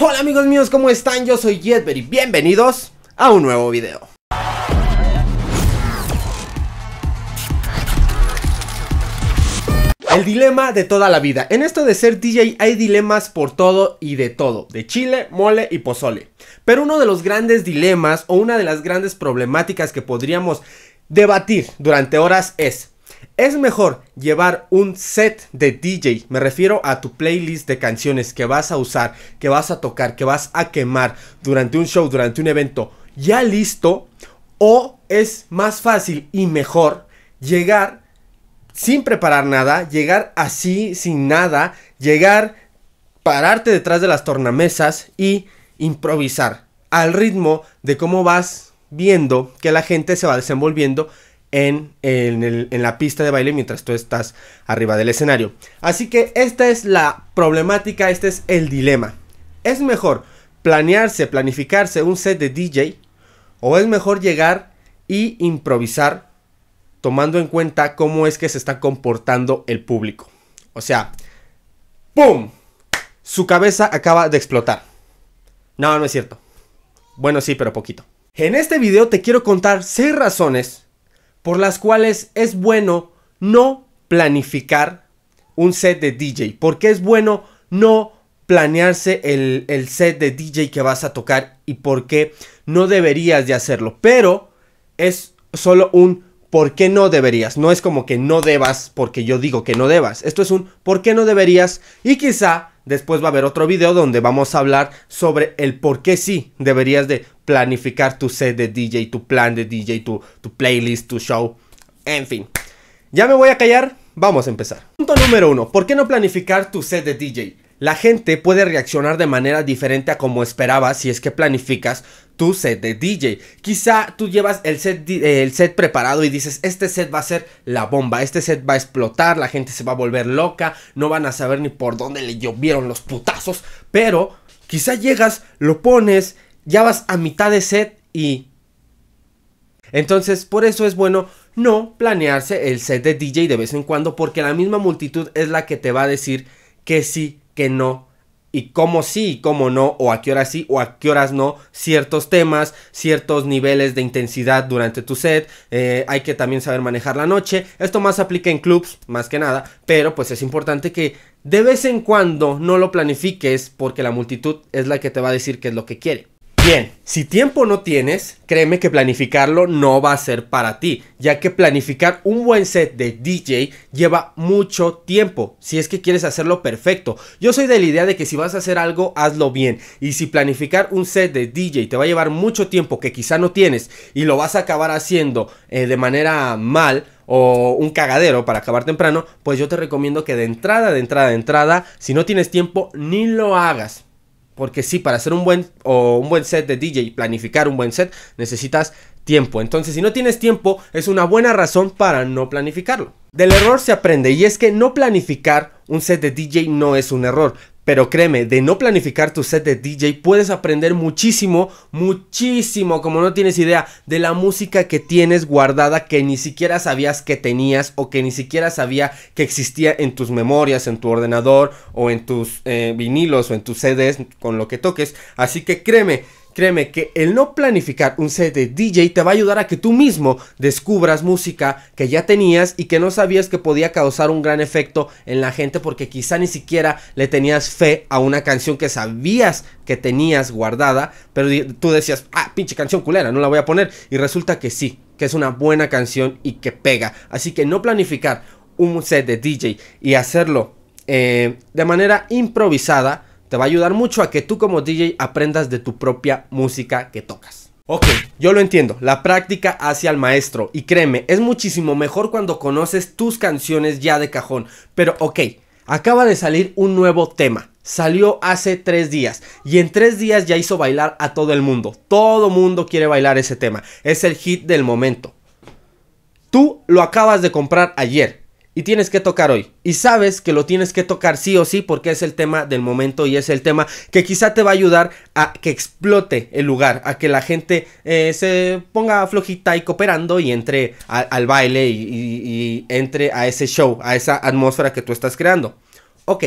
Hola amigos míos, ¿cómo están? Yo soy Jetberry. y bienvenidos a un nuevo video. El dilema de toda la vida. En esto de ser DJ hay dilemas por todo y de todo, de chile, mole y pozole. Pero uno de los grandes dilemas o una de las grandes problemáticas que podríamos debatir durante horas es, ¿es mejor llevar un set de DJ? Me refiero a tu playlist de canciones que vas a usar, que vas a tocar, que vas a quemar durante un show, durante un evento, ya listo, o es más fácil y mejor llegar sin preparar nada, llegar así, sin nada, llegar, pararte detrás de las tornamesas y improvisar al ritmo de cómo vas viendo que la gente se va desenvolviendo en, la pista de baile mientras tú estás arriba del escenario. Así que esta es la problemática, este es el dilema. ¿Es mejor planearse, planificarse un set de DJ o es mejor llegar y improvisar tomando en cuenta cómo es que se está comportando el público. O sea, ¡pum! Su cabeza acaba de explotar. No, no es cierto. Bueno, sí, pero poquito. En este video te quiero contar 6 razones por las cuales es bueno no planificar un set de DJ. Porque es bueno no planearse el, set de DJ que vas a tocar y por qué no deberías de hacerlo. Pero es solo un ¿por qué no deberías? No es como que no debas porque yo digo que no debas. Esto es un ¿por qué no deberías? Y quizá después va a haber otro video donde vamos a hablar sobre el por qué sí deberías de planificar tu set de DJ, tu plan de DJ, tu, playlist, tu show. En fin, ya me voy a callar, vamos a empezar. Punto número uno, ¿por qué no planificar tu set de DJ? La gente puede reaccionar de manera diferente a como esperabas si es que planificas tu set de DJ. Quizá tú llevas el set, eh, set preparado y dices, este set va a ser la bomba, este set va a explotar, la gente se va a volver loca, no van a saber ni por dónde le llovieron los putazos, pero quizá llegas, lo pones, ya vas a mitad de set y... Entonces, por eso es bueno no planearse el set de DJ de vez en cuando, porque la misma multitud es la que te va a decir que sí, que no, y cómo sí cómo no, o a qué horas sí o a qué horas no, ciertos temas, ciertos niveles de intensidad durante tu set, eh, hay que también saber manejar la noche, esto más aplica en clubs, más que nada, pero pues es importante que de vez en cuando no lo planifiques porque la multitud es la que te va a decir qué es lo que quiere. Bien, si tiempo no tienes, créeme que planificarlo no va a ser para ti, ya que planificar un buen set de DJ lleva mucho tiempo, si es que quieres hacerlo perfecto. Yo soy de la idea de que si vas a hacer algo, hazlo bien, y si planificar un set de DJ te va a llevar mucho tiempo que quizá no tienes y lo vas a acabar haciendo eh, de manera mal, o un cagadero para acabar temprano, pues yo te recomiendo que de entrada, de entrada, de entrada, si no tienes tiempo, ni lo hagas porque sí, para hacer un buen, o un buen set de DJ, planificar un buen set, necesitas tiempo. Entonces, si no tienes tiempo, es una buena razón para no planificarlo. Del error se aprende y es que no planificar un set de DJ no es un error, pero créeme, de no planificar tu set de DJ puedes aprender muchísimo, muchísimo, como no tienes idea, de la música que tienes guardada que ni siquiera sabías que tenías o que ni siquiera sabía que existía en tus memorias, en tu ordenador o en tus eh, vinilos o en tus CDs con lo que toques. Así que créeme, Créeme que el no planificar un set de DJ te va a ayudar a que tú mismo descubras música que ya tenías y que no sabías que podía causar un gran efecto en la gente porque quizá ni siquiera le tenías fe a una canción que sabías que tenías guardada, pero tú decías, ah, pinche canción culera, no la voy a poner. Y resulta que sí, que es una buena canción y que pega. Así que no planificar un set de DJ y hacerlo eh, de manera improvisada te va a ayudar mucho a que tú como DJ aprendas de tu propia música que tocas. Ok, yo lo entiendo, la práctica hace al maestro y créeme, es muchísimo mejor cuando conoces tus canciones ya de cajón, pero ok, acaba de salir un nuevo tema, salió hace tres días y en tres días ya hizo bailar a todo el mundo, todo mundo quiere bailar ese tema, es el hit del momento. Tú lo acabas de comprar ayer, y tienes que tocar hoy. Y sabes que lo tienes que tocar sí o sí porque es el tema del momento y es el tema que quizá te va a ayudar a que explote el lugar, a que la gente eh, se ponga flojita y cooperando y entre al baile y, y entre a ese show, a esa atmósfera que tú estás creando. Ok,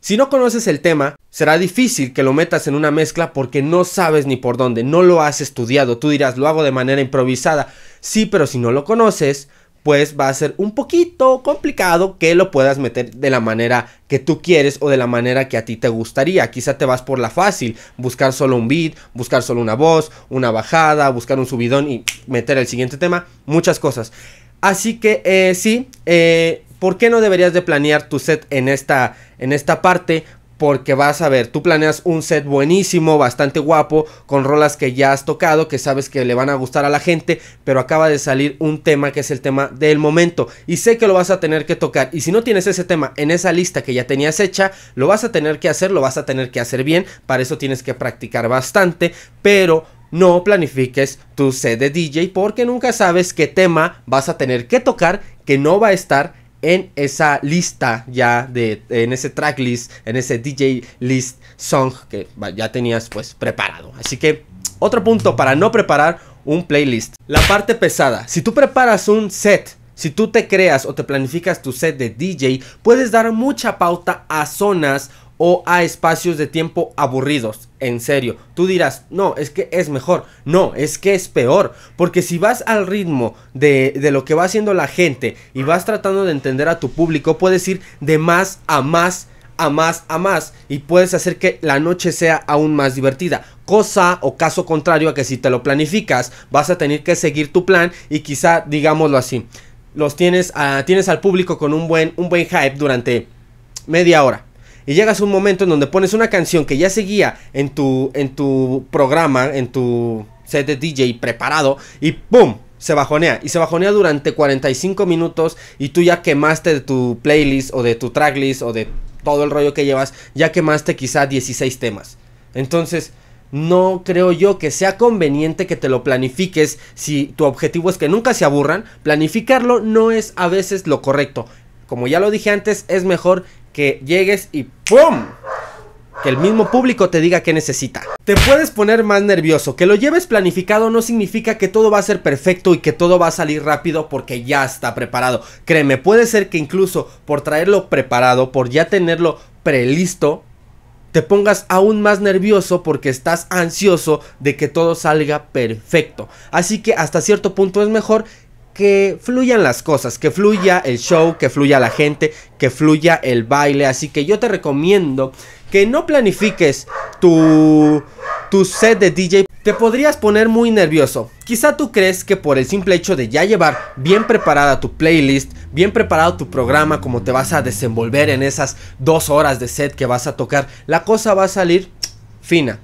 si no conoces el tema, será difícil que lo metas en una mezcla porque no sabes ni por dónde, no lo has estudiado, tú dirás, lo hago de manera improvisada. Sí, pero si no lo conoces, pues va a ser un poquito complicado que lo puedas meter de la manera que tú quieres o de la manera que a ti te gustaría. Quizá te vas por la fácil, buscar solo un beat, buscar solo una voz, una bajada, buscar un subidón y meter el siguiente tema, muchas cosas. Así que eh, sí, eh, ¿por qué no deberías de planear tu set en esta, en esta parte? porque vas a ver, tú planeas un set buenísimo, bastante guapo, con rolas que ya has tocado, que sabes que le van a gustar a la gente, pero acaba de salir un tema que es el tema del momento y sé que lo vas a tener que tocar y si no tienes ese tema en esa lista que ya tenías hecha, lo vas a tener que hacer, lo vas a tener que hacer bien, para eso tienes que practicar bastante, pero no planifiques tu set de DJ porque nunca sabes qué tema vas a tener que tocar que no va a estar en esa lista ya de en ese track list, en ese DJ list song que ya tenías pues preparado. Así que otro punto para no preparar un playlist. La parte pesada. Si tú preparas un set si tú te creas o te planificas tu set de DJ, puedes dar mucha pauta a zonas o a espacios de tiempo aburridos. En serio, tú dirás, no, es que es mejor, no, es que es peor, porque si vas al ritmo de, lo que va haciendo la gente y vas tratando de entender a tu público, puedes ir de más a más, a más, a más, y puedes hacer que la noche sea aún más divertida. Cosa o caso contrario a que si te lo planificas, vas a tener que seguir tu plan y quizá, digámoslo así, los tienes, tienes al público con un buen, un buen hype durante media hora y llegas a un momento en donde pones una canción que ya seguía en tu, en tu programa, en tu set de DJ preparado y ¡pum! se bajonea. Y se bajonea durante 45 minutos y tú ya quemaste de tu playlist o de tu tracklist o de todo el rollo que llevas, ya quemaste quizá 16 temas. Entonces, no creo yo que sea conveniente que te lo planifiques si tu objetivo es que nunca se aburran. Planificarlo no es a veces lo correcto. Como ya lo dije antes, es mejor que llegues y ¡pum! Que el mismo público te diga que necesita. Te puedes poner más nervioso. Que lo lleves planificado no significa que todo va a ser perfecto y que todo va a salir rápido porque ya está preparado. Créeme, puede ser que incluso por traerlo preparado, por ya tenerlo prelisto, te pongas aún más nervioso porque estás ansioso de que todo salga perfecto. Así que hasta cierto punto es mejor que fluyan las cosas, que fluya el show, que fluya la gente, que fluya el baile. Así que yo te recomiendo que no planifiques tu, tu set de DJ. Te podrías poner muy nervioso. Quizá tú crees que por el simple hecho de ya llevar bien preparada tu playlist, bien preparado tu programa, como te vas a desenvolver en esas dos horas de set que vas a tocar, la cosa va a salir fina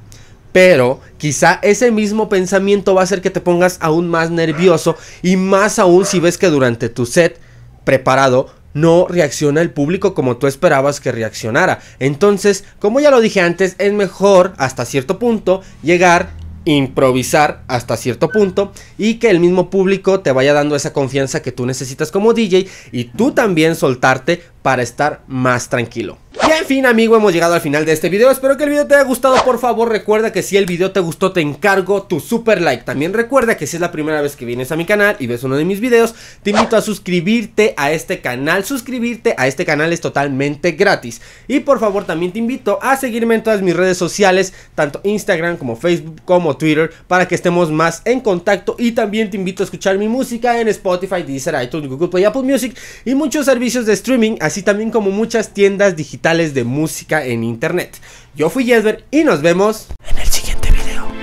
pero quizá ese mismo pensamiento va a hacer que te pongas aún más nervioso y más aún si ves que durante tu set preparado no reacciona el público como tú esperabas que reaccionara. Entonces, como ya lo dije antes, es mejor hasta cierto punto llegar improvisar hasta cierto punto y que el mismo público te vaya dando esa confianza que tú necesitas como DJ y tú también soltarte para estar más tranquilo. Y en fin amigo hemos llegado al final de este video Espero que el video te haya gustado por favor recuerda que si el video te gustó te encargo tu super like También recuerda que si es la primera vez que vienes a mi canal y ves uno de mis videos Te invito a suscribirte a este canal Suscribirte a este canal es totalmente gratis Y por favor también te invito a seguirme en todas mis redes sociales Tanto Instagram como Facebook como Twitter Para que estemos más en contacto Y también te invito a escuchar mi música en Spotify, Deezer, iTunes, Google Play, Apple Music Y muchos servicios de streaming así también como muchas tiendas digitales de música en internet. Yo fui Jesper y nos vemos en el siguiente video.